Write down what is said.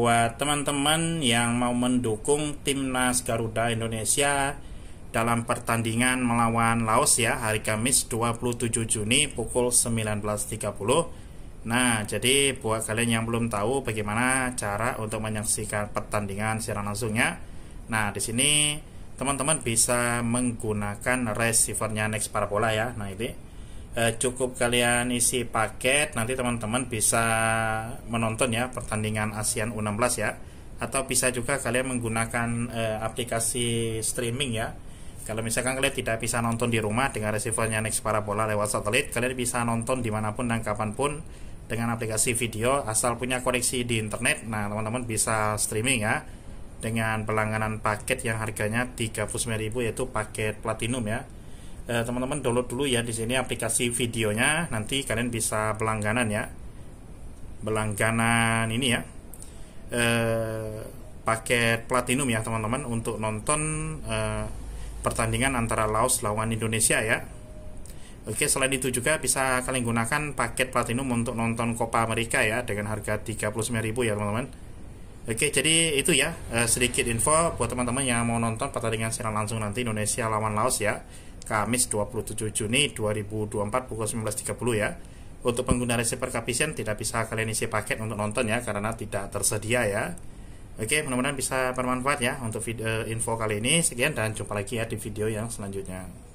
buat teman-teman yang mau mendukung timnas Garuda Indonesia dalam pertandingan melawan Laos ya hari Kamis 27 Juni pukul 19.30. Nah, jadi buat kalian yang belum tahu bagaimana cara untuk menyaksikan pertandingan secara langsungnya. Nah, di sini teman-teman bisa menggunakan receivernya Next Parabola ya. Nah, ini eh, cukup kalian isi paket nanti teman-teman bisa menonton ya pertandingan ASEAN U16 ya atau bisa juga kalian menggunakan eh, aplikasi streaming ya kalau misalkan kalian tidak bisa nonton di rumah dengan receivernya next parabola lewat satelit kalian bisa nonton dimanapun dan kapanpun dengan aplikasi video asal punya koneksi di internet nah teman-teman bisa streaming ya dengan pelangganan paket yang harganya 39.000 yaitu paket platinum ya Eh, teman-teman download dulu ya di sini aplikasi videonya nanti kalian bisa berlangganan ya berlangganan ini ya eh, paket platinum ya teman-teman untuk nonton eh, pertandingan antara Laos lawan Indonesia ya Oke selain itu juga bisa kalian gunakan paket platinum untuk nonton Copa Amerika ya dengan harga 39.000 ya teman-teman Oke, jadi itu ya eh, sedikit info buat teman-teman yang mau nonton pertandingan siaran langsung nanti Indonesia lawan Laos ya. Kamis 27 Juni 2024 pukul 19.30 ya. Untuk pengguna receiver Kapisen tidak bisa kalian isi paket untuk nonton ya karena tidak tersedia ya. Oke, mudah-mudahan bisa bermanfaat ya untuk video eh, info kali ini. Sekian dan jumpa lagi ya di video yang selanjutnya.